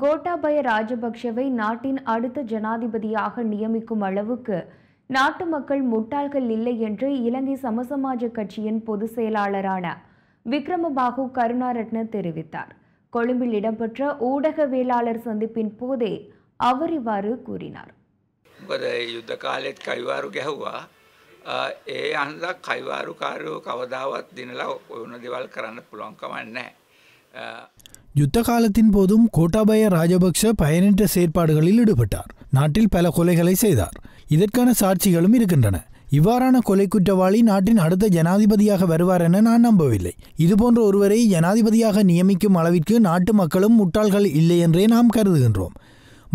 கோட்டாபய ராஜபக்ஷவை நாட்டின் அடுத்த ஜனாதிபதியாக நியமிக்கும் அளவுக்கு நாட்டு மக்கள் முட்டாள்கள் இல்லை என்று இலங்கை சமசமாஜ கட்சியின் பொதுச் செயலாளரான விக்ரமபாகு கருணாரட்ன தெரிவித்தார் கொழும்பில் இடம்பெற்ற ஊடகவியலாளர் சந்திப்பின் போதே அவர் இவ்வாறு கூறினார் யுத்த காலத் ஏ அந்த கைவாறு காரு கவதாவத் தினலா ஒன்று திவால் கரான என்ன யுத்த காலத்தின் போதும் கோட்டாபய ராஜபக்ஷ பயனற்ற செயற்பாடுகளில் ஈடுபட்டார் நாட்டில் பல கொலைகளை செய்தார் இதற்கான சாட்சிகளும் இருக்கின்றன இவ்வாறான கொலை குற்றவாளி நாட்டின் அடுத்த ஜனாதிபதியாக வருவார் என நான் நம்பவில்லை இதுபோன்ற ஒருவரை ஜனாதிபதியாக நியமிக்கும் அளவிற்கு நாட்டு மக்களும் முட்டாள்கள் இல்லை என்றே நாம் கருதுகின்றோம்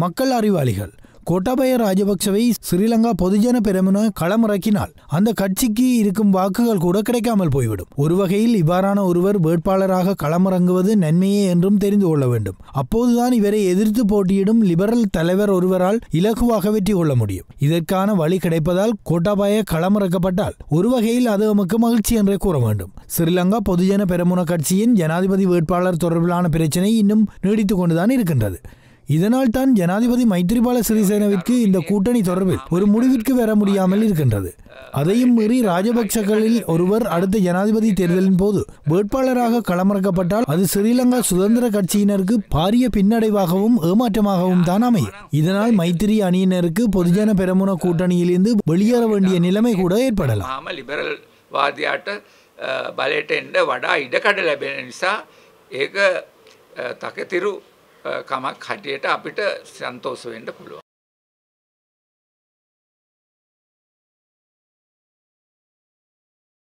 மக்கள் அறிவாளிகள் கோட்டாபய ராஜபக்சவை ஸ்ரீலங்கா பொதுஜன பெருமன களமிறக்கினால் அந்த கட்சிக்கு இருக்கும் வாக்குகள் கூட கிடைக்காமல் போய்விடும் ஒரு வகையில் இவ்வாறான ஒருவர் வேட்பாளராக களமிறங்குவது நன்மையே என்றும் தெரிந்து கொள்ள வேண்டும் அப்போதுதான் இவரை எதிர்த்து போட்டியிடும் லிபரல் தலைவர் ஒருவரால் இலகுவாக வெற்றி கொள்ள முடியும் இதற்கான வழி கிடைப்பதால் கோட்டாபய களமிறக்கப்பட்டால் ஒரு வகையில் அது நமக்கு மகிழ்ச்சி என்றே கூற வேண்டும் ஸ்ரீலங்கா பொதுஜன பெருமுன கட்சியின் ஜனாதிபதி வேட்பாளர் தொடர்பிலான பிரச்சினை இன்னும் நீடித்துக் கொண்டுதான் இருக்கின்றது இதனால் தான் ஜனாதிபதி மைத்திரிபால சிறிசேனவிற்கு இந்த கூட்டணி தொடர்பில் ஒரு முடிவிற்கு வர முடியாமல் இருக்கின்றது அதையும் மீறி ராஜபக்சகளில் ஒருவர் அடுத்த ஜனாதிபதி தேர்தலின் போது வேட்பாளராக களமிறக்கப்பட்டால் அது ஸ்ரீலங்கா சுதந்திர கட்சியினருக்கு பாரிய பின்னடைவாகவும் ஏமாற்றமாகவும் தான் அமையும் இதனால் மைத்திரி அணியினருக்கு பொதுஜன கூட்டணியில் கூட்டணியிலிருந்து வெளியேற வேண்டிய நிலைமை கூட ஏற்படலாம் කමක් හැටියට අපිට සන්තෝෂ වෙන්න පුළුවන්.